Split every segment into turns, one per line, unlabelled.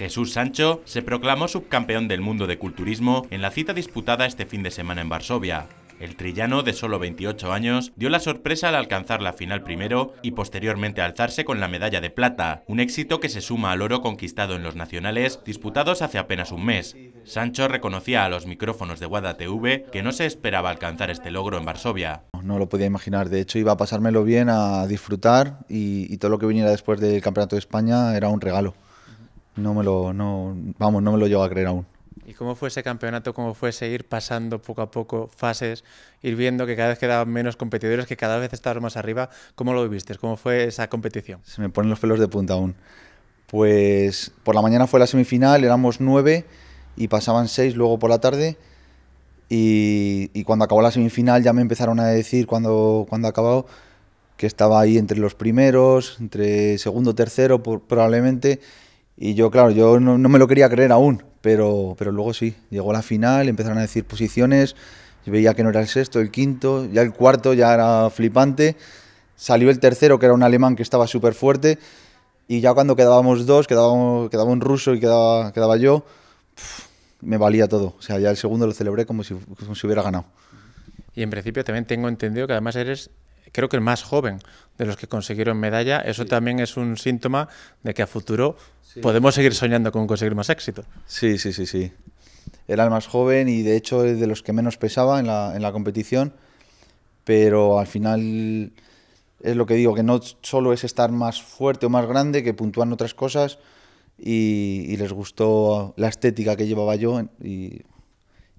Jesús Sancho se proclamó subcampeón del mundo de culturismo en la cita disputada este fin de semana en Varsovia. El trillano de solo 28 años dio la sorpresa al alcanzar la final primero y posteriormente alzarse con la medalla de plata, un éxito que se suma al oro conquistado en los nacionales disputados hace apenas un mes. Sancho reconocía a los micrófonos de Wada TV que no se esperaba alcanzar este logro en Varsovia.
No lo podía imaginar, de hecho iba a pasármelo bien, a disfrutar y, y todo lo que viniera después del Campeonato de España era un regalo. No me lo, no, vamos, no me lo llevo a creer aún.
¿Y cómo fue ese campeonato? ¿Cómo fue seguir pasando poco a poco fases, ir viendo que cada vez quedaban menos competidores, que cada vez estabas más arriba? ¿Cómo lo viviste? ¿Cómo fue esa competición?
Se me ponen los pelos de punta aún. Pues por la mañana fue la semifinal, éramos nueve y pasaban seis luego por la tarde. Y, cuando acabó la semifinal ya me empezaron a decir cuando, cuando acabado que estaba ahí entre los primeros, entre segundo, tercero probablemente y yo, claro, yo no, me lo quería creer aún, pero, pero luego sí, llegó la final, empezaron a decir posiciones, yo veía que no era el sexto, el quinto, ya el cuarto ya era flipante, salió el tercero, que era un alemán que estaba súper fuerte, y ya cuando quedábamos dos, quedábamos, quedaba un ruso y quedaba, quedaba yo, me valía todo. O sea, ya el segundo lo celebré como si, como si hubiera ganado.
Y en principio también tengo entendido que además eres creo que el más joven de los que consiguieron medalla, eso también es un síntoma de que a futuro podemos seguir soñando con conseguir más éxito.
Sí, sí, sí, sí. Era el más joven y de hecho es de los que menos pesaba en la, competición, pero al final es lo que digo, que no solo es estar más fuerte o más grande, que puntúan otras cosas y, y les gustó la estética que llevaba yo y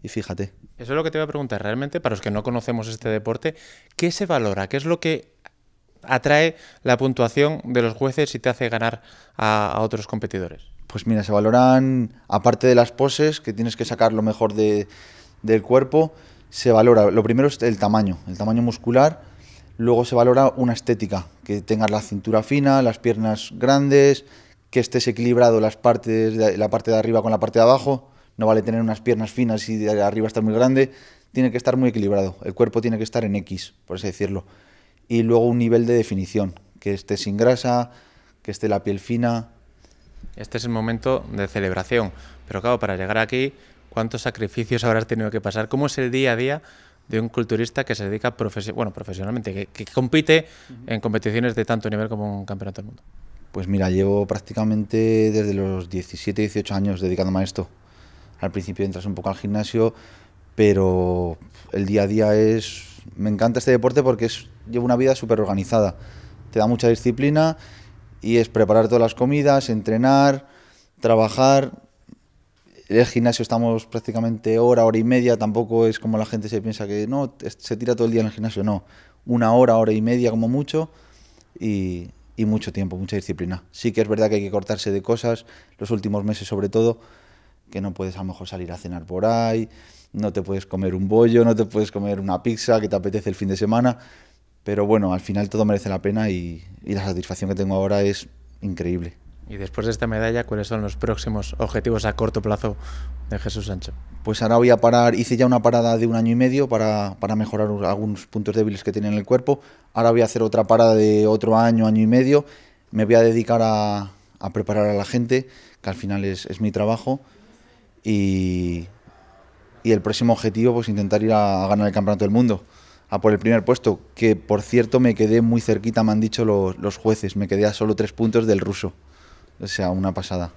y fíjate.
Eso es lo que te voy a preguntar. Realmente, para los que no conocemos este deporte, ¿qué se valora? ¿Qué es lo que atrae la puntuación de los jueces y te hace ganar a, otros competidores?
Pues mira, se valoran, aparte de las poses, que tienes que sacar lo mejor del cuerpo, se valora, lo primero es el tamaño, el tamaño muscular, luego se valora una estética, que tengas la cintura fina, las piernas grandes, que estés equilibrado las partes la parte de arriba con la parte de abajo, no vale tener unas piernas finas y de arriba estar muy grande. Tiene que estar muy equilibrado. El cuerpo tiene que estar en X, por así decirlo. Y luego un nivel de definición. Que esté sin grasa, que esté la piel fina.
Este es el momento de celebración. Pero claro, para llegar aquí, ¿cuántos sacrificios habrás tenido que pasar? ¿Cómo es el día a día? de un culturista que se dedica bueno, profesionalmente, que, compite en competiciones de tanto nivel como un campeonato del mundo.
Pues mira, llevo prácticamente desde los 17, 18 años dedicándome a esto al principio entras un poco al gimnasio, pero el día a día es... Me encanta este deporte porque es, llevo una vida súper organizada. Te da mucha disciplina y es preparar todas las comidas, entrenar, trabajar. En el gimnasio estamos prácticamente hora, hora y media, tampoco es como la gente se piensa que no, se tira todo el día en el gimnasio, no. Una hora, hora y media como mucho y mucho tiempo, mucha disciplina. Sí que es verdad que hay que cortarse de cosas, los últimos meses sobre todo, que no puedes a lo mejor salir a cenar por ahí, no te puedes comer un bollo, no te puedes comer una pizza que te apetece el fin de semana. Pero bueno, al final todo merece la pena y, y la satisfacción que tengo ahora es increíble.
Y después de esta medalla, ¿cuáles son los próximos objetivos a corto plazo de Jesús Sancho? Pues ahora voy a parar, hice ya una parada
de un año y medio para, para mejorar algunos puntos débiles que tenía en el cuerpo. Ahora voy a hacer otra parada de otro año, año y medio. Me voy a dedicar a, preparar a la gente, que al final es, es mi trabajo y, el próximo objetivo pues intentar ir a, ganar el campeonato del mundo, a por el primer puesto, que por cierto me quedé muy cerquita, me han dicho los, los jueces, me quedé a solo tres puntos del ruso, o sea, una pasada.